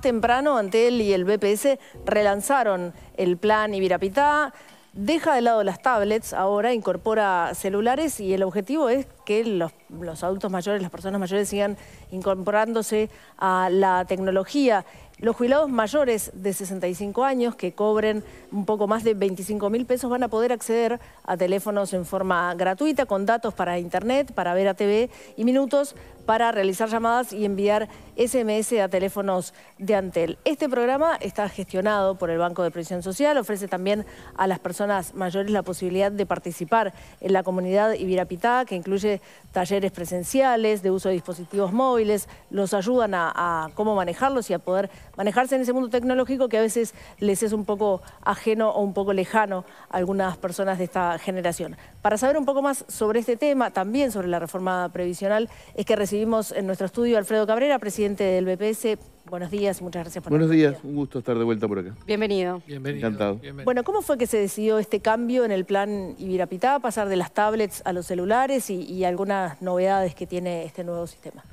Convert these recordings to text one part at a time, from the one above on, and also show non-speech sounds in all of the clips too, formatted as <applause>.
temprano temprano, él y el BPS relanzaron el plan Ibirapitá, deja de lado las tablets, ahora incorpora celulares y el objetivo es que los, adultos mayores, las personas mayores sigan incorporándose a la tecnología. Los jubilados mayores de 65 años que cobren un poco más de 25 mil pesos van a poder acceder a teléfonos en forma gratuita con datos para internet, para ver a TV y minutos para realizar llamadas y enviar SMS a teléfonos de Antel. Este programa está gestionado por el Banco de Previsión Social, ofrece también a las personas mayores la posibilidad de participar en la comunidad Ibirapitá, que incluye talleres presenciales de uso de dispositivos móviles, los ayudan a, a, cómo manejarlos y a poder manejarse en ese mundo tecnológico que a veces les es un poco ajeno o un poco lejano a algunas personas de esta generación. Para saber un poco más sobre este tema, también sobre la reforma previsional, es que recibimos en nuestro estudio a Alfredo Cabrera, presidente del BPS. Buenos días, muchas gracias por Buenos días, un gusto estar de vuelta por acá. Bienvenido. Encantado. Bueno, ¿cómo fue que se decidió este cambio en el plan Ibirapitá, pasar de las tablets a los celulares y, algunas novedades que tiene este nuevo sistema?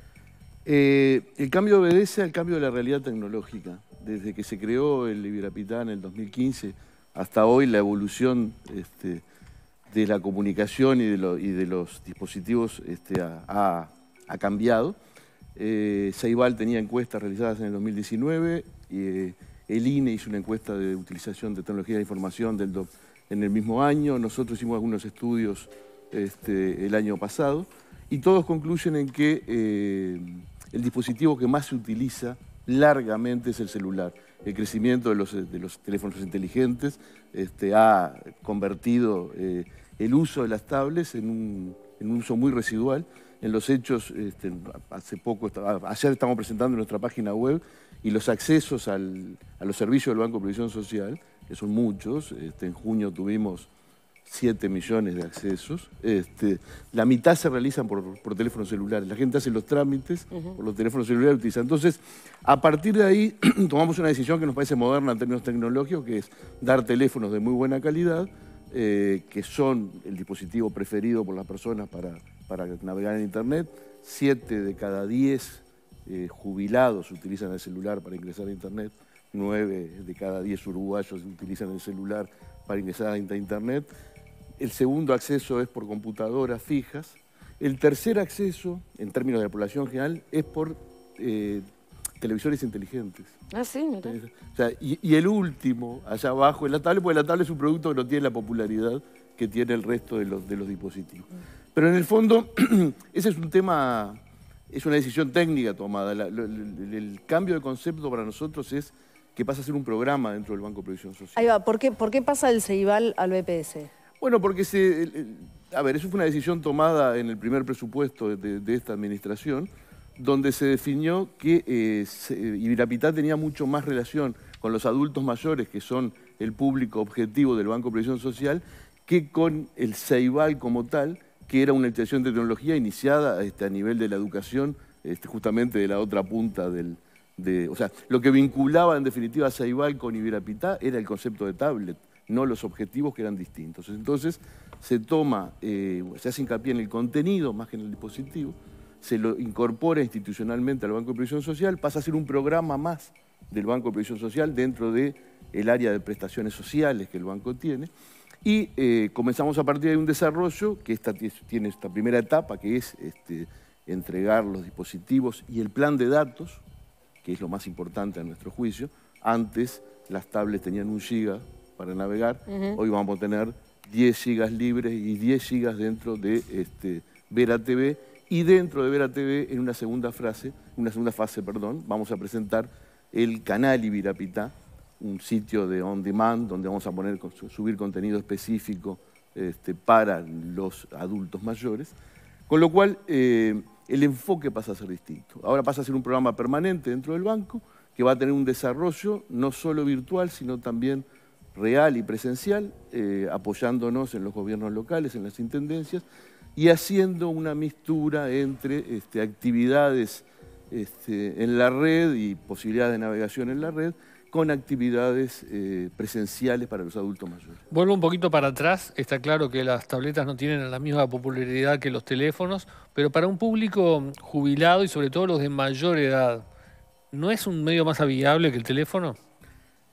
Eh, el cambio obedece al cambio de la realidad tecnológica. Desde que se creó el Ibirapitá en el 2015 hasta hoy, la evolución este, de la comunicación y de, los dispositivos este, ha cambiado. Saibal eh, tenía encuestas realizadas en el 2019, eh, el INE hizo una encuesta de utilización de tecnología de información del en el mismo año, nosotros hicimos algunos estudios este, el año pasado, y todos concluyen en que eh, el dispositivo que más se utiliza largamente es el celular. El crecimiento de los, de los teléfonos inteligentes este, ha convertido el uso de las tablets en un en un uso muy residual. En los hechos, este, hace poco, ayer estamos presentando nuestra página web y los accesos a los servicios del Banco de Previsión Social, que son muchos, este, en junio tuvimos 7 millones de accesos, este, la mitad se realizan por, teléfonos celulares, la gente hace los trámites por los teléfonos celulares utiliza. Entonces, a partir de ahí <clears throat> tomamos una decisión que nos parece moderna en términos tecnológicos, que es dar teléfonos de muy buena calidad eh, que son el dispositivo preferido por las personas para, para navegar en Internet. Siete de cada diez eh, jubilados utilizan el celular para ingresar a Internet. Nueve de cada diez uruguayos utilizan el celular para ingresar a Internet. El segundo acceso es por computadoras fijas. El tercer acceso, en términos de la población general, es por eh, televisores inteligentes. Ah, sí, mira. Eh, o sea, y, el último, allá abajo, en la tablet, porque la tablet es un producto que no tiene la popularidad que tiene el resto de los, dispositivos. Pero en el fondo, <clears throat> ese es un tema, es una decisión técnica tomada. el, cambio de concepto para nosotros es que pasa a ser un programa dentro del Banco de Previsión Social. Ahí va, ¿por qué, pasa el CEIBAL al BPS? Bueno, porque se, a ver, eso fue una decisión tomada en el primer presupuesto de esta administración donde se definió que iBirapita eh, tenía mucho más relación con los adultos mayores, que son el público objetivo del Banco de Previsión Social, que con el Ceibal como tal, que era una institución de tecnología iniciada este, a nivel de la educación, este, justamente de la otra punta del... De, o sea, lo que vinculaba en definitiva a Ceibal con iBirapita era el concepto de tablet, no los objetivos que eran distintos. Entonces se toma, eh, se hace hincapié en el contenido más que en el dispositivo, se lo incorpora institucionalmente al Banco de Previsión Social, pasa a ser un programa más del Banco de Previsión Social dentro del el área de prestaciones sociales que el banco tiene. Y eh, comenzamos a partir de un desarrollo que tiene esta primera etapa, que es este, entregar los dispositivos y el plan de datos, que es lo más importante a nuestro juicio. Antes las tablets tenían un giga para navegar, hoy vamos a tener 10 gigas libres y 10 gigas dentro de este, Vera TV y dentro de Vera TV, en una segunda frase, una segunda fase, perdón, vamos a presentar el canal Ibirapitá, un sitio de on demand donde vamos a poner, subir contenido específico este, para los adultos mayores. Con lo cual, eh, el enfoque pasa a ser distinto. Ahora pasa a ser un programa permanente dentro del banco que va a tener un desarrollo no solo virtual, sino también real y presencial, eh, apoyándonos en los gobiernos locales, en las intendencias, y haciendo una mistura entre este, actividades este, en la red y posibilidades de navegación en la red con actividades eh, presenciales para los adultos mayores. Vuelvo un poquito para atrás, está claro que las tabletas no tienen la misma popularidad que los teléfonos, pero para un público jubilado y sobre todo los de mayor edad, ¿no es un medio más aviable que el teléfono?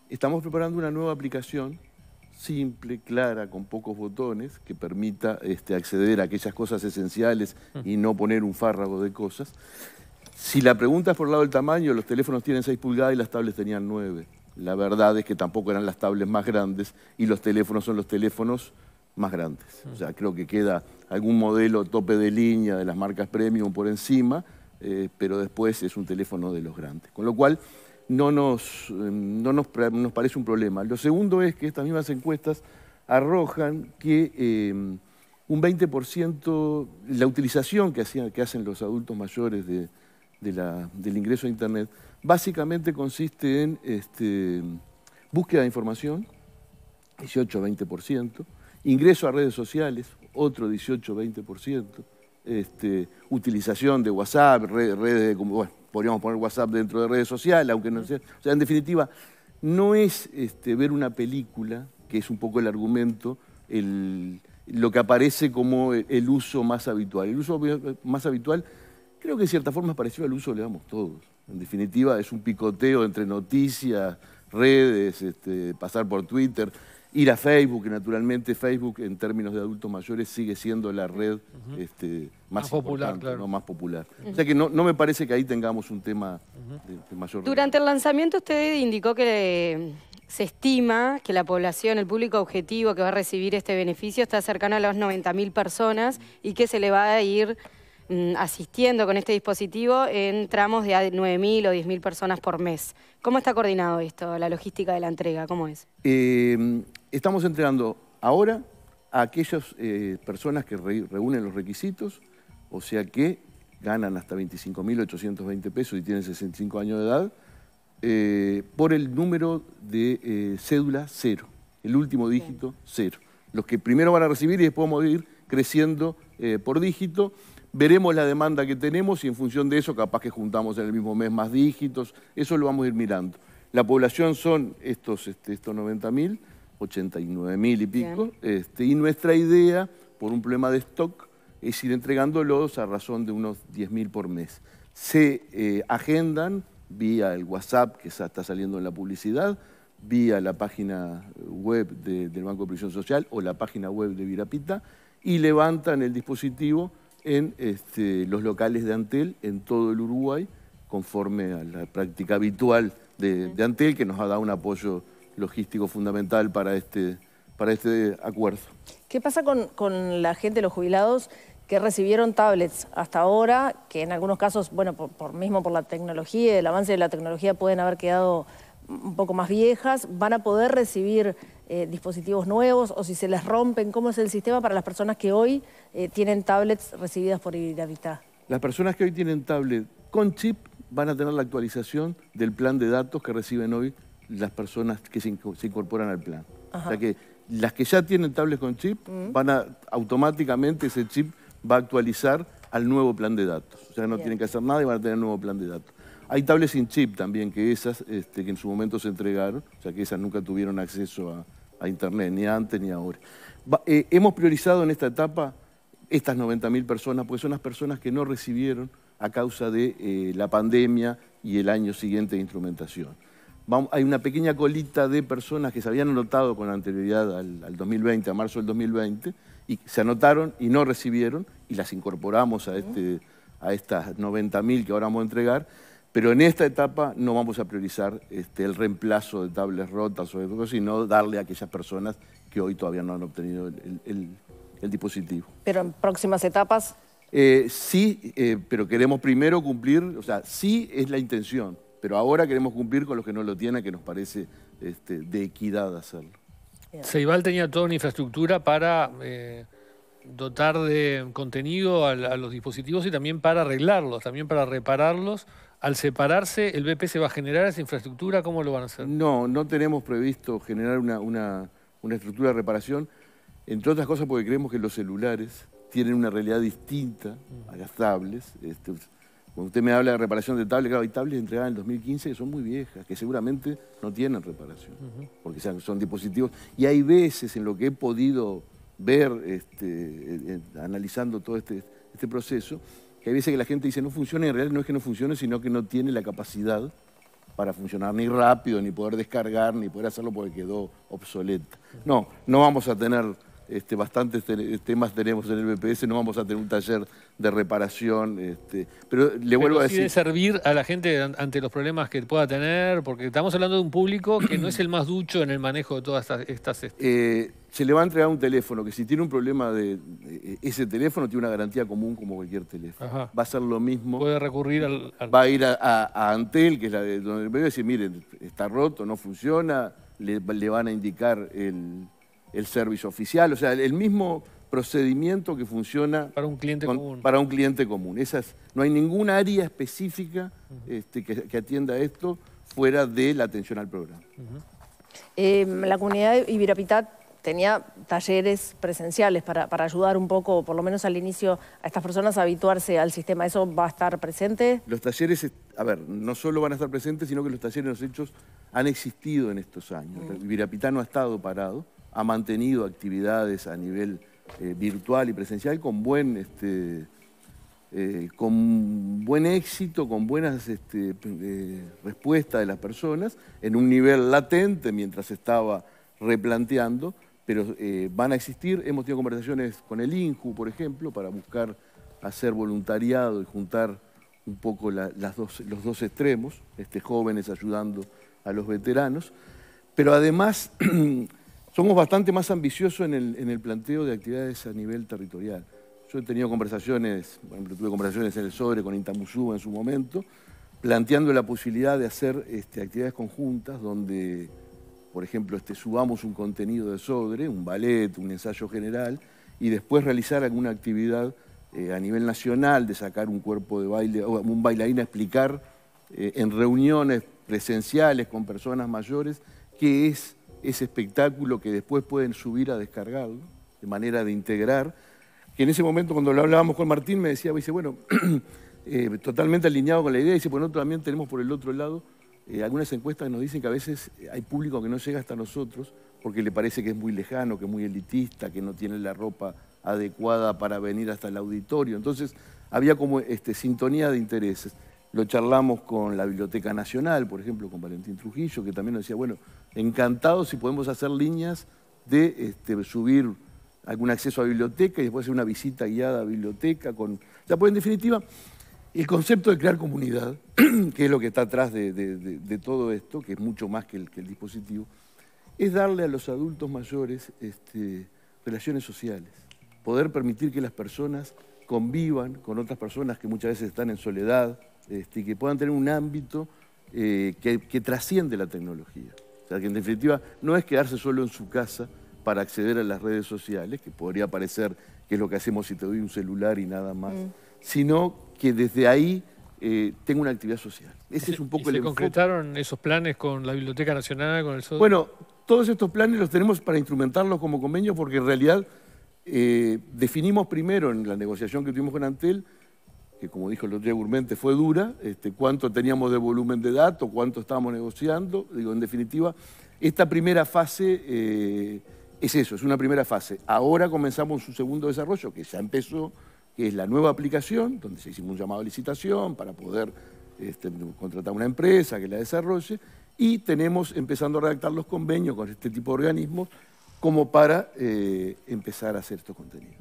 Estamos preparando una nueva aplicación simple, clara, con pocos botones, que permita este, acceder a aquellas cosas esenciales y mm. no poner un fárrago de cosas. Si la pregunta es por el lado del tamaño, los teléfonos tienen 6 pulgadas y las tablets tenían 9. La verdad es que tampoco eran las tablets más grandes y los teléfonos son los teléfonos más grandes. Mm. O sea, creo que queda algún modelo tope de línea de las marcas premium por encima, eh, pero después es un teléfono de los grandes. Con lo cual, no, nos, em, no nos, parece un problema. Lo segundo es que estas mismas encuestas arrojan que em, un 20%, la utilización que, que hacen los adultos mayores de, del ingreso a Internet, básicamente consiste en este, búsqueda de información, 18-20%, ingreso a redes sociales, otro 18-20%, este, utilización de WhatsApp, redes, bueno, podríamos poner WhatsApp dentro de redes sociales, aunque no sea. O sea, en definitiva, no es este, ver una película, que es un poco el argumento, lo que aparece como el uso más habitual. El uso más habitual creo que de cierta forma es parecido al uso que le damos todos. En definitiva, es un picoteo entre noticias, redes, este, pasar por Twitter ir a Facebook, naturalmente Facebook en términos de adultos mayores sigue siendo la red este, más, popular, ¿no? más popular. O sea que no, me parece que ahí tengamos un tema de, de, mayor... Durante el lanzamiento usted indicó que se estima que la población, el público objetivo que va a recibir este beneficio está cercano a las 90.000 personas y que se le va a ir Mm, asistiendo con este dispositivo en tramos de 9.000 o 10.000 personas por mes. ¿Cómo está coordinado esto, la logística de la entrega? ¿Cómo es? Eh, estamos entregando ahora a aquellas eh, personas que reúnen los requisitos, o sea que ganan hasta 25.820 pesos y tienen 65 años de edad, eh, por el número de cédula cero, el último dígito cero. Los que primero van a recibir y después vamos a ir creciendo por dígito veremos la demanda que tenemos y en función de eso capaz que juntamos en el mismo mes más dígitos, eso lo vamos a ir mirando. La población son estos, 90.000, este, 89.000 y pico, este, y nuestra idea, por un problema de stock, es ir entregándolos a razón de unos 10.000 por mes. Se eh, agendan vía el WhatsApp, que está saliendo en la publicidad, vía la página web del Banco de Prisión Social o la página web de Virapita, y levantan el dispositivo en este, los locales de Antel en todo el Uruguay, conforme a la práctica habitual de, Antel, que nos ha dado un apoyo logístico fundamental para este, para este acuerdo. ¿Qué pasa con, la gente, los jubilados? que recibieron tablets hasta ahora, que en algunos casos, bueno, por, por, mismo por la tecnología, el avance de la tecnología pueden haber quedado un poco más viejas, van a poder recibir eh, dispositivos nuevos o si se les rompen? ¿Cómo es el sistema para las personas que hoy eh, tienen tablets recibidas por Habitat? Las personas que hoy tienen tablet con chip van a tener la actualización del plan de datos que reciben hoy las personas que se, incorporan al plan. O sea que las que ya tienen tablets con chip mm. van a automáticamente ese chip va a actualizar al nuevo plan de datos. O sea, no tienen que hacer nada y van a tener nuevo plan de datos. Hay tablets sin chip también, que esas este, que en su momento se entregaron, o sea que esas nunca tuvieron acceso a, Internet, ni antes ni ahora. Eh, hemos priorizado en esta etapa estas 90.000 personas, porque son las personas que no recibieron a causa de eh, la pandemia y el año siguiente de instrumentación. hay una pequeña colita de personas que se habían anotado con anterioridad al, 2020, a marzo del 2020, y se anotaron y no recibieron, y las incorporamos a, este, a estas 90.000 que ahora vamos a entregar. Pero en esta etapa no vamos a priorizar este, el reemplazo de tablets rotas o de sino darle a aquellas personas que hoy todavía no han obtenido el, dispositivo. Pero en próximas etapas. Eh, sí, eh, pero queremos primero cumplir, o sea, sí es la intención, pero ahora queremos cumplir con los que no lo tienen, que nos parece este, de equidad hacerlo. Ceibal tenía toda una infraestructura para eh, dotar de contenido a los dispositivos y también para arreglarlos, también para repararlos al separarse, ¿el BP se va a generar esa infraestructura? ¿Cómo lo van a hacer? No, no tenemos previsto generar una, estructura de reparación, entre otras cosas porque creemos que los celulares tienen una realidad distinta a las tablets. Este, cuando usted me habla de reparación de tablets, claro, hay tablets entregadas en 2015 que son muy viejas, que seguramente no tienen reparación, porque son, son, dispositivos. Y hay veces en lo que he podido ver, este, analizando todo este, este proceso, que hay veces que la gente dice no funciona y en realidad no es que no funcione, sino que no tiene la capacidad para funcionar ni rápido, ni poder descargar, ni poder hacerlo porque quedó obsoleta. No, no vamos a tener este, bastantes temas tenemos en el BPS, no vamos a tener un taller de reparación, este, pero le vuelvo a decir... servir a la gente ante los problemas que pueda tener, porque estamos hablando de un público que no es el más ducho en el manejo de todas estas... Este. Eh, se le va a entregar un teléfono, que si tiene un problema de... ese teléfono tiene una garantía común como cualquier teléfono. Va a ser lo mismo. Puede recurrir al... Va a ir a, Antel, que es la de donde el BPS, decir, miren, está roto, no funciona, le van a indicar el el servicio oficial, o sea, el mismo procedimiento que funciona para un cliente común. Para un cliente común. Esas, no hay ninguna área específica este, que, atienda esto fuera de la atención al programa. Eh, la comunidad de Ibirapitat tenía talleres presenciales para, ayudar un poco, por lo menos al inicio, a estas personas a habituarse al sistema. ¿Eso va a estar presente? Los talleres, a ver, no solo van a estar presentes, sino que los talleres, los hechos, han existido en estos años. Ibirapitá no ha estado parado ha mantenido actividades a nivel eh, virtual y presencial con buen, este, eh, con buen éxito, con buenas este, eh, respuestas de las personas, en un nivel latente mientras estaba replanteando, pero van a existir. Hemos tenido conversaciones con el INJU, por ejemplo, para buscar hacer voluntariado y juntar un poco las dos, los dos extremos, este, jóvenes ayudando a los veteranos, pero además <clears throat> Somos bastante más ambiciosos en el, planteo de actividades a nivel territorial. Yo he tenido conversaciones, por ejemplo, tuve conversaciones en el Sobre con Intamusú en su momento, planteando la posibilidad de hacer este, actividades conjuntas donde, por ejemplo, este, subamos un contenido de Sobre, un ballet, un ensayo general, y después realizar alguna actividad eh, a nivel nacional de sacar un cuerpo de baile, o un bailarín a explicar eh, en reuniones presenciales con personas mayores qué es ese espectáculo que después pueden subir a descargar, de manera de integrar. Que en ese momento, cuando lo hablábamos con Martín, me decía, dice, bueno, <clears throat> eh, totalmente alineado con la idea, dice, bueno, también tenemos por el otro lado eh, algunas encuestas que nos dicen que a veces hay público que no llega hasta nosotros porque le parece que es muy lejano, que es muy elitista, que no tiene la ropa adecuada para venir hasta el auditorio. Entonces, había como este, sintonía de intereses. Lo charlamos con la Biblioteca Nacional, por ejemplo, con Valentín Trujillo, que también nos decía, bueno, encantado si podemos hacer líneas de este, subir algún acceso a biblioteca y después hacer una visita guiada a biblioteca. Con... Pues, en definitiva, el concepto de crear comunidad, <clears throat> que es lo que está atrás de, todo esto, que es mucho más que el, dispositivo, es darle a los adultos mayores este, relaciones sociales, poder permitir que las personas convivan con otras personas que muchas veces están en soledad, este, que puedan tener un ámbito eh, que, trasciende la tecnología. O sea, que en definitiva no es quedarse solo en su casa para acceder a las redes sociales, que podría parecer que es lo que hacemos si te doy un celular y nada más, mm. sino que desde ahí eh, tenga una actividad social. Ese es un poco ¿Y el se concretaron esos planes con la Biblioteca Nacional, con el Bueno, todos estos planes los tenemos para instrumentarlos como convenio, porque en realidad eh, definimos primero en la negociación que tuvimos con Antel que como dijo el otro fue dura, este, cuánto teníamos de volumen de datos, cuánto estábamos negociando, digo, en definitiva, esta primera fase eh, es eso, es una primera fase. Ahora comenzamos su segundo desarrollo, que ya empezó, que es la nueva aplicación, donde se hicimos un llamado a licitación para poder este, contratar una empresa que la desarrolle, y tenemos empezando a redactar los convenios con este tipo de organismos como para eh, empezar a hacer estos contenidos.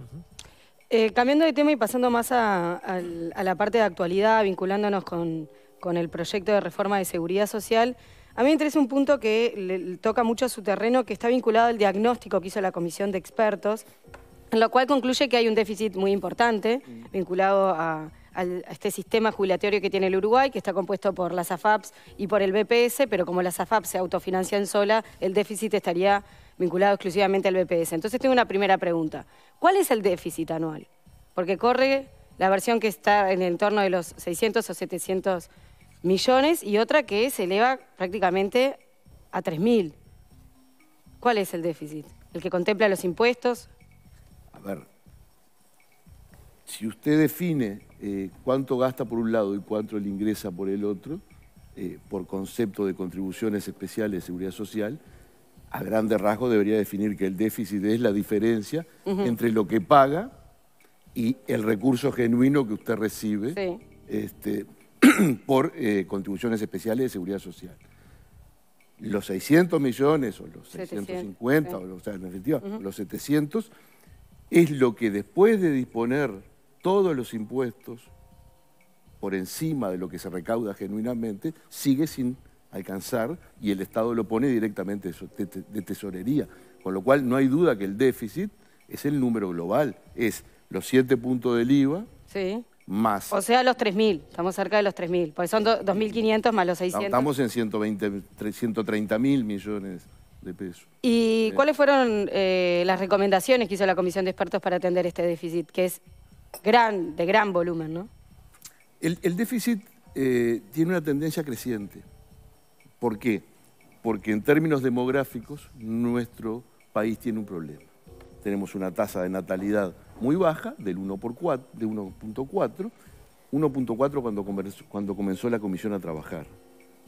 Eh, cambiando de tema y pasando más a, la parte de actualidad, vinculándonos con, el proyecto de reforma de seguridad social, a mí me interesa un punto que le, toca mucho a su terreno, que está vinculado al diagnóstico que hizo la Comisión de Expertos, en lo cual concluye que hay un déficit muy importante mm. vinculado a, a este sistema jubilatorio que tiene el Uruguay, que está compuesto por las AFAPs y por el BPS, pero como las AFAPs se autofinancian sola, el déficit estaría vinculado exclusivamente al BPS. Entonces tengo una primera pregunta. ¿Cuál es el déficit anual? Porque corre la versión que está en el entorno de los 600 o 700 millones y otra que se eleva prácticamente a 3.000. ¿Cuál es el déficit? ¿El que contempla los impuestos? A ver, si usted define eh, cuánto gasta por un lado y cuánto le ingresa por el otro, eh, por concepto de contribuciones especiales de seguridad social, a grandes rasgos debería definir que el déficit es la diferencia entre lo que paga y el recurso genuino que usted recibe este, <clears throat> por eh, contribuciones especiales de seguridad social. Los 600 millones o los 650, o, en los 700, es lo que después de disponer todos los impuestos por encima de lo que se recauda genuinamente, sigue sin alcanzar y el Estado lo pone directamente de tesorería. Con lo cual no hay duda que el déficit es el número global, es los 7 puntos del IVA más... O sea, los 3.000, estamos cerca de los 3.000, porque son 2.500 más los 600. Estamos en 130.000 millones de pesos. ¿Y eh, cuáles fueron eh, las recomendaciones que hizo la Comisión de Expertos para atender este déficit, que es gran, de gran volumen, ¿no? El, déficit eh, tiene una tendencia creciente. ¿Por qué? Porque en términos demográficos nuestro país tiene un problema. Tenemos una tasa de natalidad muy baja, del 1.4, de 1.4, 1.4 cuando, comenzó, la comisión a trabajar.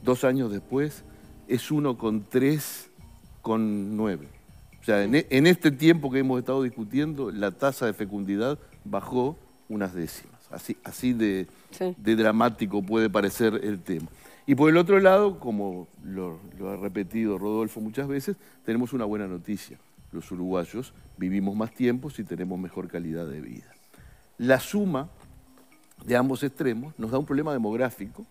Dos años después es 1.3,9. O sea, e, en, este tiempo que hemos estado discutiendo, la tasa de fecundidad bajó unas décimas. Así, de dramático puede parecer el tema. Y por el otro lado, como lo, ha repetido Rodolfo muchas veces, tenemos una buena noticia. Los uruguayos vivimos más tiempo y tenemos mejor calidad de vida. La suma de ambos extremos nos da un problema demográfico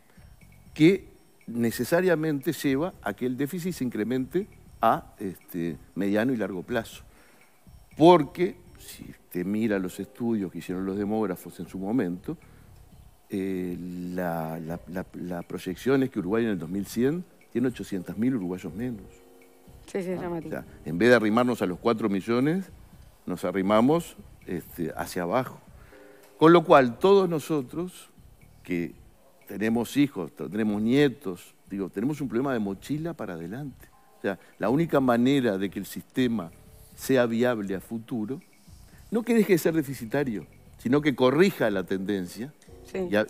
que necesariamente lleva a que el déficit se incremente a este, mediano y largo plazo. Porque, si te mira los estudios que hicieron los demógrafos en su momento, eh, la, proyección es que Uruguay en el 2100 tiene 800.000 uruguayos menos. Sí, sí, ah, es dramático. en vez de arrimarnos a los 4 millones, nos arrimamos este, hacia abajo. Con lo cual, todos nosotros que tenemos hijos, tenemos nietos, digo, tenemos un problema de mochila para adelante. O sea, la única manera de que el sistema sea viable a futuro, no que deje de ser deficitario, sino que corrija la tendencia,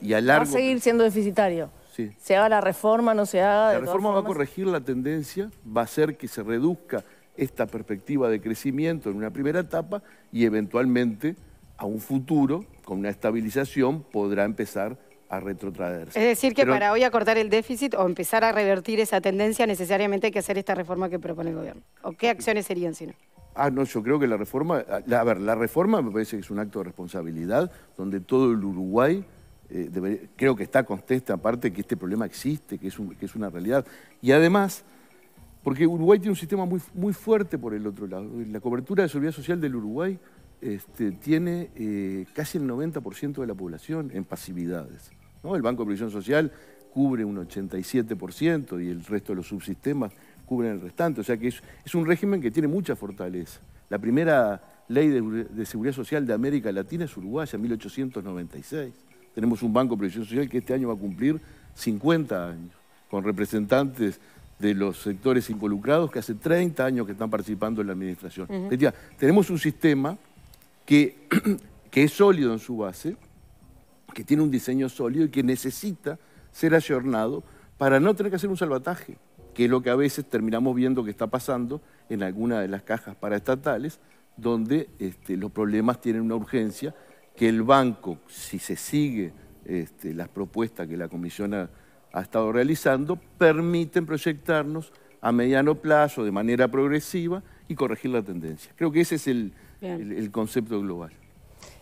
y, Va a seguir siendo deficitario. Se haga la reforma, no se haga... La reforma va a corregir la tendencia, va a hacer que se reduzca esta perspectiva de crecimiento en una primera etapa y eventualmente a un futuro, con una estabilización, podrá empezar a retrotraerse. Es decir, que para hoy acortar el déficit o empezar a revertir esa tendencia, necesariamente hay que hacer esta reforma que propone el gobierno. ¿O qué acciones serían si no? Ah, no, yo creo que la reforma, a ver, la reforma me parece que es un acto de responsabilidad donde todo el Uruguay eh, creo que está contesta aparte que este problema existe, que es, una realidad. Y además, porque Uruguay tiene un sistema muy, muy fuerte por el otro lado. La cobertura de seguridad social del Uruguay este, tiene eh, casi el 90% de la población en pasividades. El Banco de Provisión Social cubre un 87% y el resto de los subsistemas cubren el restante. O sea que es, un régimen que tiene mucha fortaleza. La primera ley de, de seguridad social de América Latina es uruguaya, 1896. Tenemos un banco de social que este año va a cumplir 50 años, con representantes de los sectores involucrados que hace 30 años que están participando en la administración. tenemos un sistema <clears throat> que, es sólido en su base, que tiene un diseño sólido y que necesita ser ayornado para no tener que hacer un salvataje, que es lo que a veces terminamos viendo que está pasando en alguna de las cajas paraestatales, donde este, los problemas tienen una urgencia que el banco, si se sigue este, las propuestas que la Comisión ha, estado realizando, permiten proyectarnos a mediano plazo, de manera progresiva, y corregir la tendencia. Creo que ese es el, concepto global.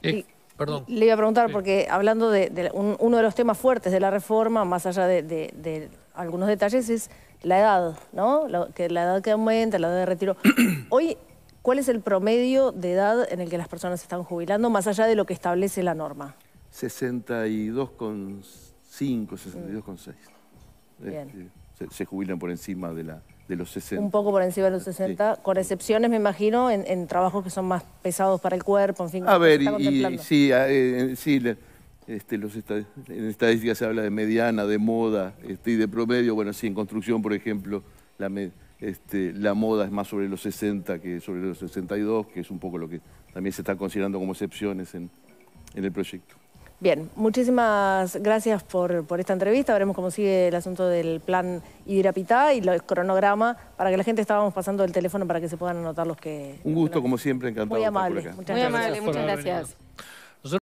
Eh, perdón. Le iba a preguntar, porque hablando de, uno de los temas fuertes de la reforma, más allá de, algunos detalles, es la edad, ¿no? La, que la edad que aumenta, la edad de retiro. <clears throat> Hoy ¿Cuál es el promedio de edad en el que las personas están jubilando, más allá de lo que establece la norma? 62,5, 62,6. Mm. Bien. Este, se, jubilan por encima de, la, de los 60. Un poco por encima de los 60, con excepciones, me imagino, en, trabajos que son más pesados para el cuerpo, en fin. A ver, y, sí, eh, eh, sí este, los en estadística se habla de mediana, de moda este, y de promedio. Bueno, sí, en construcción, por ejemplo, la este, la moda es más sobre los 60 que sobre los 62, que es un poco lo que también se está considerando como excepciones en, el proyecto. Bien, muchísimas gracias por, esta entrevista. Veremos cómo sigue el asunto del plan hidrapita y los cronograma para que la gente estábamos pasando el teléfono para que se puedan anotar los que... Un gusto, como siempre, encantado. Muy Muy Amable, muchas gracias.